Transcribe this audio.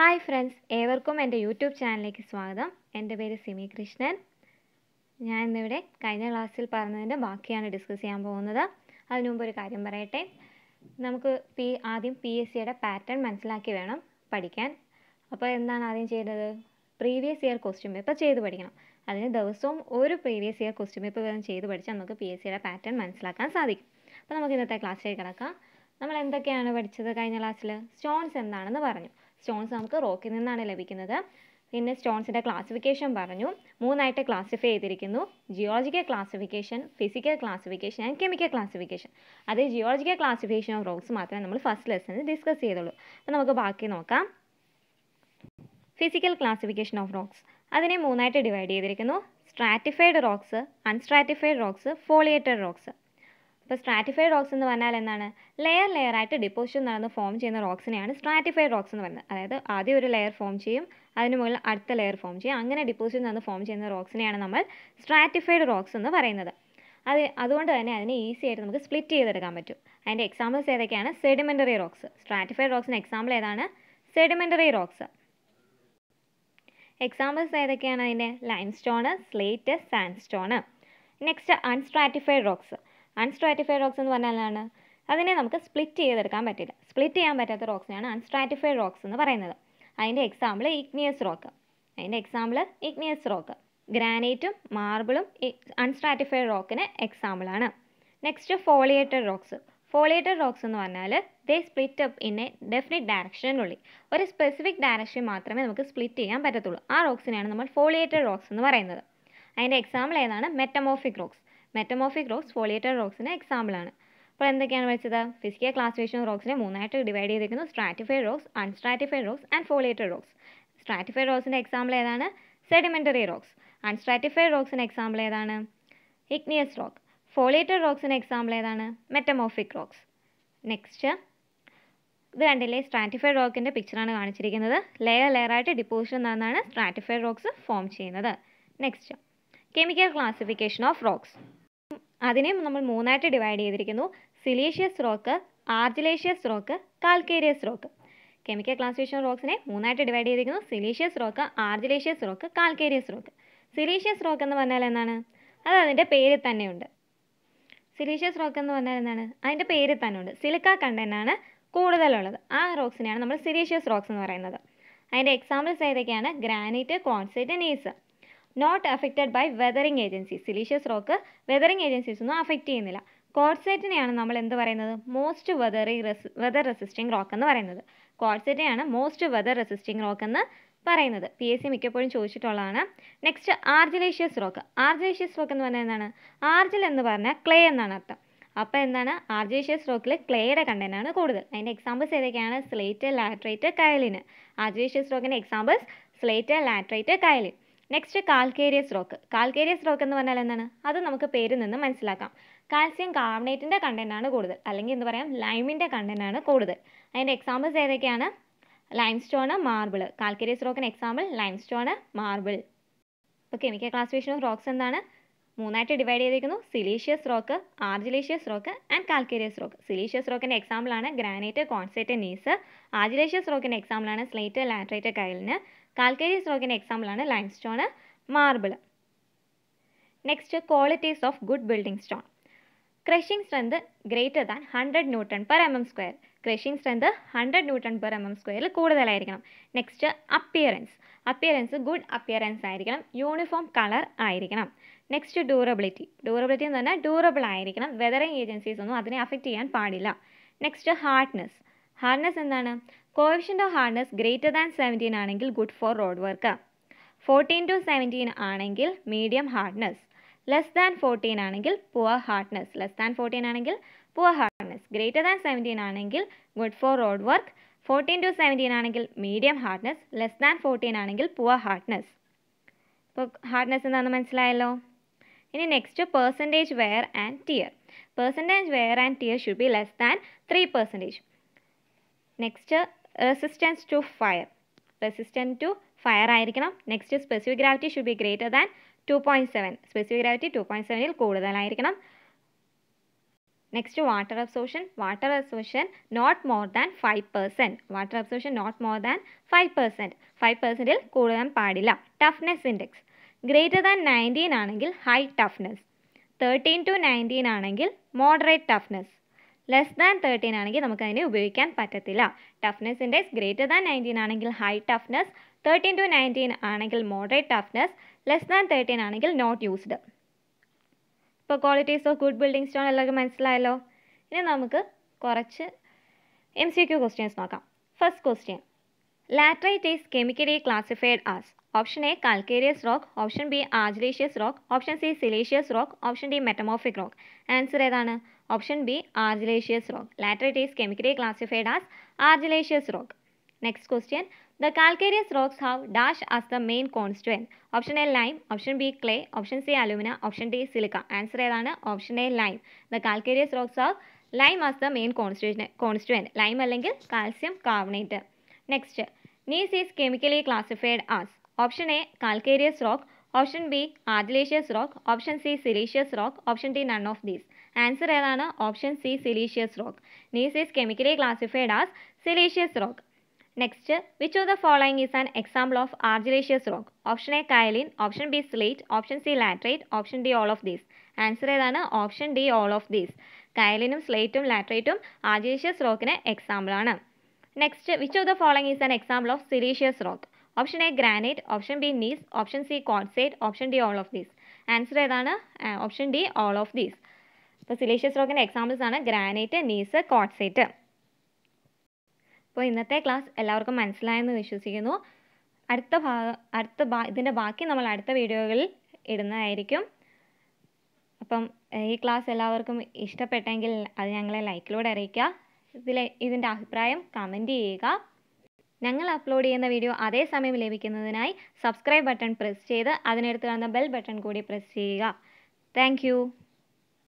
hi friends ഏവർക്കും എൻ്റെ YouTube ചാനലിലേക്ക് സ്വാഗതം എൻ്റെ പേര് സിമി കൃഷ്ണൻ ഞാൻ ഇന്നിവിടെ കഴിഞ്ഞ ക്ലാസ്സിൽ പറഞ്ഞതിൻ്റെ ബാക്കിയാണ് ഡിസ്കസ് ചെയ്യാൻ പോകുന്നത് അതിനുമുമ്പ് ഒരു കാര്യം പറയട്ടെ നമുക്ക് പി ആദ്യം പി എസ് സിയുടെ പാറ്റേൺ മനസ്സിലാക്കി വേണം പഠിക്കാൻ അപ്പോൾ എന്താണ് ആദ്യം ചെയ്യേണ്ടത് പ്രീവിയസ് ഇയർ ക്വസ്റ്റ്യൻ പേപ്പർ ചെയ്ത് പഠിക്കണം അതിന് ദിവസവും ഒരു പ്രീവിയസ് ഇയർ ക്വസ്റ്റ്യൻ പേപ്പർ വേണം ചെയ്ത് പഠിച്ചാൽ നമുക്ക് പി എസ് സിയുടെ പാറ്റേൺ മനസ്സിലാക്കാൻ സാധിക്കും അപ്പോൾ നമുക്ക് ഇന്നത്തെ ക്ലാസ്സിലേക്ക് കിടക്കാം നമ്മൾ എന്തൊക്കെയാണ് പഠിച്ചത് കഴിഞ്ഞ ക്ലാസ്സിൽ സ്റ്റോൺസ് എന്താണെന്ന് പറഞ്ഞു സ്റ്റോൺസ് നമുക്ക് റോക്കിൽ നിന്നാണ് ലഭിക്കുന്നത് പിന്നെ സ്റ്റോൺസിൻ്റെ ക്ലാസിഫിക്കേഷൻ പറഞ്ഞു മൂന്നായിട്ട് ക്ലാസിഫൈ ചെയ്തിരിക്കുന്നു geological classification physical classification and chemical classification അത് ജിയോളജിക്കൽ ക്ലാസിഫിക്കേഷൻ ഓഫ് റോക്സ് മാത്രമേ നമ്മൾ ഫസ്റ്റ് ലെസണിൽ ഡിസ്കസ് ചെയ്തുള്ളൂ അപ്പോൾ നമുക്ക് ബാക്കി നോക്കാം ഫിസിക്കൽ ക്ലാസിഫിക്കേഷൻ ഓഫ് റോക്സ് അതിനെ മൂന്നായിട്ട് ഡിവൈഡ് ചെയ്തിരിക്കുന്നു stratified rocks unstratified rocks foliated rocks ഇപ്പോൾ സ്ട്രാറ്റിഫൈഡ് റോക്സ് എന്ന് പറഞ്ഞാൽ എന്താണ് ലെയർ ലെയർ ആയിട്ട് ഡിപ്പോസിഷൻ നടന്ന് ഫോം ചെയ്യുന്ന റോക്സിനെയാണ് സ്ട്രാറ്റിഫൈഡ് റോക്സ് എന്ന് പറയുന്നത് അതായത് ആദ്യം ഒരു ലെയർ ഫോം ചെയ്യും അതിന് മുകളിൽ അടുത്ത ലെയർ ഫോം ചെയ്യും അങ്ങനെ ഡിപ്പോസിഷൻ നടന്ന് ഫോം ചെയ്യുന്ന റോക്സിനെയാണ് നമ്മൾ സ്ട്രാറ്റിഫൈഡ് റോക്സ് എന്ന് പറയുന്നത് അത് അതുകൊണ്ട് തന്നെ അതിനെ ഈസി ആയിട്ട് നമുക്ക് സ്പ്ലിറ്റ് ചെയ്തെടുക്കാൻ പറ്റും അതിൻ്റെ എക്സാമ്പിൾസ് ഏതൊക്കെയാണ് സെഡിമെൻ്ററി റോക്സ് സ്ട്രാറ്റിഫൈഡ് റോക്സിന് എക്സാമ്പിൾ ഏതാണ് സെഡിമെൻ്ററി റോക്സ് എക്സാമ്പിൾസ് ഏതൊക്കെയാണ് അതിൻ്റെ limestone slate sandstone next unstratified rocks unstratified rocks എന്ന് പറഞ്ഞാൽ എന്താണ് അതിനെ നമുക്ക് സ്പ്ലിറ്റ് ചെയ്തെടുക്കാൻ പറ്റില്ല സ്പ്ലിറ്റ് ചെയ്യാൻ പറ്റാത്ത റോക്സിനെയാണ് അൺസ്ട്രാറ്റിഫൈഡ് റോക്സ് എന്ന് പറയുന്നത് അതിൻ്റെ എക്സാമ്പിൾ ഇഗ്നിയസ് റോക്ക് അതിൻ്റെ എക്സാമ്പിൾ ഇഗ്നിയസ് റോക്ക് ഗ്രാനൈറ്റും മാർബിളും അൺസ്ട്രാറ്റിഫൈഡ് റോക്കിന് എക്സാമ്പിളാണ് next foliated rocks foliated rocks എന്ന് പറഞ്ഞാൽ they split up in a definite ഡയറക്ഷനുള്ളിൽ ഒരു സ്പെസിഫിക് ഡയറക്ഷൻ മാത്രമേ നമുക്ക് സ്പ്ലിറ്റ് ചെയ്യാൻ പറ്റത്തുള്ളൂ ആ റോക്സിനെയാണ് നമ്മൾ ഫോളിയേറ്റഡ് റോക്സ് എന്ന് പറയുന്നത് അതിൻ്റെ എക്സാമ്പിൾ ഏതാണ് metamorphic rocks metamorphic rocks foliated റോക്സിന് എക്സാമ്പിളാണ് അപ്പോൾ എന്തൊക്കെയാണ് പഠിച്ചത് ഫിസിക്കൽ ക്ലാസ്സിഫിക്കേഷൻ ഓഫ് റോക്സിനെ മൂന്നായിട്ട് ഡിവൈഡ് ചെയ്തിരിക്കുന്നു stratified rocks unstratified rocks and foliated rocks stratified റോക്സിൻ്റെ എക്സാമ്പിൾ ഏതാണ് സെഡിമെൻ്ററി റോക്സ് അൺസ്ട്രാറ്റിഫൈഡ് റോക്സിൻ്റെ എക്സാമ്പിൾ ഏതാണ് ഇഗ്നിയസ് റോക്ക് ഫോളിയേറ്റഡ് റോക്സിൻ്റെ എക്സാമ്പിൾ ഏതാണ് മെറ്റമോഫിക് റോക്സ് നെക്സ്റ്റ് ഇത് കണ്ടില്ലേ സ്ട്രാറ്റിഫൈഡ് റോക്കിൻ്റെ പിക്ചറാണ് കാണിച്ചിരിക്കുന്നത് ലെയർ ലെയറായിട്ട് ഡിപ്പോസിഷൻ നടന്നാണ് സ്ട്രാറ്റിഫൈഡ് റോക്സ് ഫോം ചെയ്യുന്നത് next chemical classification of rocks അതിനെ നമ്മൾ മൂന്നായിട്ട് ഡിവൈഡ് ചെയ്തിരിക്കുന്നു siliceous rock argillaceous rock calcareous rock chemical classification റോക്സിനെ മൂന്നായിട്ട് ഡിവൈഡ് ചെയ്തിരിക്കുന്നു siliceous rock argillaceous rock calcareous rock siliceous rock എന്ന് പറഞ്ഞാൽ എന്താണ് അത് അതിൻ്റെ പേരിൽ തന്നെയുണ്ട് സിലീഷ്യസ് റോക്ക് എന്ന് പറഞ്ഞാൽ എന്താണ് അതിൻ്റെ പേരിൽ തന്നെയുണ്ട് സിലിക്ക കണ്ടൻ്റാണ് കൂടുതലുള്ളത് ആ റോക്സിനെയാണ് നമ്മൾ സിലീഷ്യസ് റോക്സ് എന്ന് പറയുന്നത് അതിൻ്റെ എക്സാമ്പിൾസ് ഏതൊക്കെയാണ് granite quartzite gneiss not affected by weathering agencies siliceous rock weathering agencies ഒന്നും അഫക്റ്റ് ചെയ്യുന്നില്ല ക്വാർസൈറ്റിനെയാണ് നമ്മൾ എന്ത് പറയുന്നത് most weather res weather resisting rock എന്ന് പറയുന്നത് ക്വാർസൈറ്റിനെയാണ് മോസ്റ്റ് വെതർ റെസിസ്റ്റിംഗ് റോക്ക് എന്ന് പറയുന്നത് പി എസ് സി മിക്കപ്പോഴും ചോദിച്ചിട്ടുള്ളതാണ് next argillaceous rock argillaceous rock എന്ന് പറഞ്ഞാൽ എന്താണ് ആർജിൽ എന്ന് പറഞ്ഞാൽ ക്ലേ എന്നാണ് അർത്ഥം അപ്പോൾ എന്താണ് ആർജിലേഷ്യസ് റോക്കിൽ ക്ലേയുടെ കണ്ടന്റ് ആണ് കൂടുതൽ അതിൻ്റെ എക്സാമ്പിൾസ് ഏതൊക്കെയാണ് സ്ലേറ്റ് ലാറ്ററേറ്റ് കയലിന് ആർജിലേഷ്യസ് റോക്കിൻ്റെ examples slate laterite kaolin next calcareous rock calcareous rock എന്ന് പറഞ്ഞാൽ എന്താണ് അത് നമുക്ക് പേരിൽ നിന്ന് മനസ്സിലാക്കാം കാൽസ്യം കാർബണേറ്റിൻ്റെ കണ്ടൻ്റ് ആണ് കൂടുതൽ അല്ലെങ്കിൽ എന്ന് പറയാം ലൈമിൻ്റെ കണ്ടൻ്റ് ആണ് കൂടുതൽ അതിൻ്റെ എക്സാമ്പിൾസ് ഏതൊക്കെയാണ് ലൈം സ്റ്റോണ് മാർബിൾ കാൽക്കേരിയസ് റോക്കിന് എക്സാമ്പിൾ ലൈം സ്റ്റോണ് മാർബിൾ ഇപ്പോൾ കെമിക്കൽ ക്ലാസിഫിക്കേഷൻ ഓഫ് റോക്സ് എന്താണ് മൂന്നായിട്ട് ഡിവൈഡ് ചെയ്തിരിക്കുന്നു siliceous rock argillaceous rock and calcareous rock siliceous റോക്കിൻ്റെ എക്സാമ്പിളാണ് ഗ്രാനൈറ്റ് കോൺസെറ്റ് നീസ് ആർജിലേഷ്യസ് റോക്കിൻ്റെ എക്സാമ്പിളാണ് സ്ലേറ്റ് ലാറ്ററൈറ്റ് കയലിന് കാൽക്കരിയസ് റോക്കിൻ്റെ എക്സാമ്പിളാണ് limestone marble next qualities of good building stone crushing strength greater than hundred newton per M M square crushing strength hundred newton per M M സ്ക്വയറിൽ കൂടുതലായിരിക്കണം next appearance appearance good appearance ആയിരിക്കണം uniform colour ആയിരിക്കണം next durability durability എന്ന് പറഞ്ഞാൽ durable ആയിരിക്കണം weathering agencies ഒന്നും അതിനെ affect ചെയ്യാൻ പാടില്ല നെക്സ്റ്റ് ഹാർഡ്നെസ് ഹാർഡ്നെസ് എന്താണ് coefficient of hardness greater than seventeen ആണെങ്കിൽ good for road work fourteen to seventeen ആണെങ്കിൽ medium hardness less than fourteen ആണെങ്കിൽ poor hardness less than fourteen ആണെങ്കിൽ poor hardness greater than seventeen ആണെങ്കിൽ good for road work fourteen to seventeen ആണെങ്കിൽ medium hardness less than fourteen ആണെങ്കിൽ poor hardness ഇപ്പോൾ hardness എന്താണെന്ന് മനസ്സിലായല്ലോ ഇനി next percentage wear and tear percentage wear and tear should be less than three percentage next resistance to fire resistant to fire ആയിരിക്കണം next specific gravity should be greater than two point seven specific gravity two point സെവനിൽ കൂടുതലായിരിക്കണം next water absorption water absorption not more than five percent water absorption not more than five percent five പെർസെൻറ്റിൽ കൂടുതൽ പാടില്ല toughness index greater than nineteen ആണെങ്കിൽ high toughness thirteen to nineteen ആണെങ്കിൽ moderate toughness less than thirteen ആണെങ്കിൽ നമുക്ക് അതിനെ ഉപയോഗിക്കാൻ പറ്റത്തില്ല toughness index greater than nineteen ആണെങ്കിൽ high toughness thirteen to nineteen ആണെങ്കിൽ moderate toughness less than thirteen ആണെങ്കിൽ നോട്ട് യൂസ്ഡ് ഇപ്പോൾ qualities of good building stone എല്ലാവർക്കും മനസ്സിലായല്ലോ ഇനി നമുക്ക് കുറച്ച് എം സി ക്യു ക്വസ്റ്റ്യൻസ് നോക്കാം first question laterite is chemically classified as option A calcareous rock option B argillaceous rock option C siliceous rock option D metamorphic rock answer ഏതാണ് option B argillaceous rock laterite is chemically classified as argillaceous rock next question the calcareous rocks have dash as the main constant option A lime option B clay option C alumina option D silica answer এডা ন option A lime the calcareous rocks have lime as the main constant lime ল্যাঙ্গিল calcium carbonate next gneiss is chemically classified as option A calcareous rock option B argillaceous rock option C siliceous rock option D none of these answer ഏതാണ് option C siliceous rock gneiss is chemically classified as siliceous rock next which of the following is an example of argillaceous rock option A kaolin option B slate option C laterite option D all of these answer ഏതാണ് option D all of these കയലിനും സ്ലേറ്റും ലാറ്ററേറ്റും argillaceous റോക്കിന് ആണ് next which of the following is an example of siliceous rock option A granite option B gneiss option C quartzite option D all of these answer ഏതാണ് option D all of these അപ്പോൾ siliceous റോക്കിൻ്റെ examples ആണ് granite gneiss quartzite അപ്പോൾ ഇന്നത്തെ class എല്ലാവർക്കും മനസ്സിലായെന്ന് വിശ്വസിക്കുന്നു അടുത്ത ഭാഗം അടുത്ത ഭാ ഇതിൻ്റെ ബാക്കി നമ്മൾ അടുത്ത വീഡിയോകളിൽ ഇടുന്നതായിരിക്കും അപ്പം ഈ ക്ലാസ് എല്ലാവർക്കും ഇഷ്ടപ്പെട്ടെങ്കിൽ അത് ഞങ്ങളെ ലൈക്കിലൂടെ അറിയിക്കുക ഇതിലെ ഇതിൻ്റെ അഭിപ്രായം കമൻറ്റ് ചെയ്യുക ഞങ്ങൾ അപ്ലോഡ് ചെയ്യുന്ന വീഡിയോ അതേ സമയം ലഭിക്കുന്നതിനായി സബ്സ്ക്രൈബ് ബട്ടൺ പ്രസ് ചെയ്ത് അതിനടുത്ത് കാണുന്ന ബെൽ ബട്ടൺ കൂടി പ്രസ് ചെയ്യുക താങ്ക്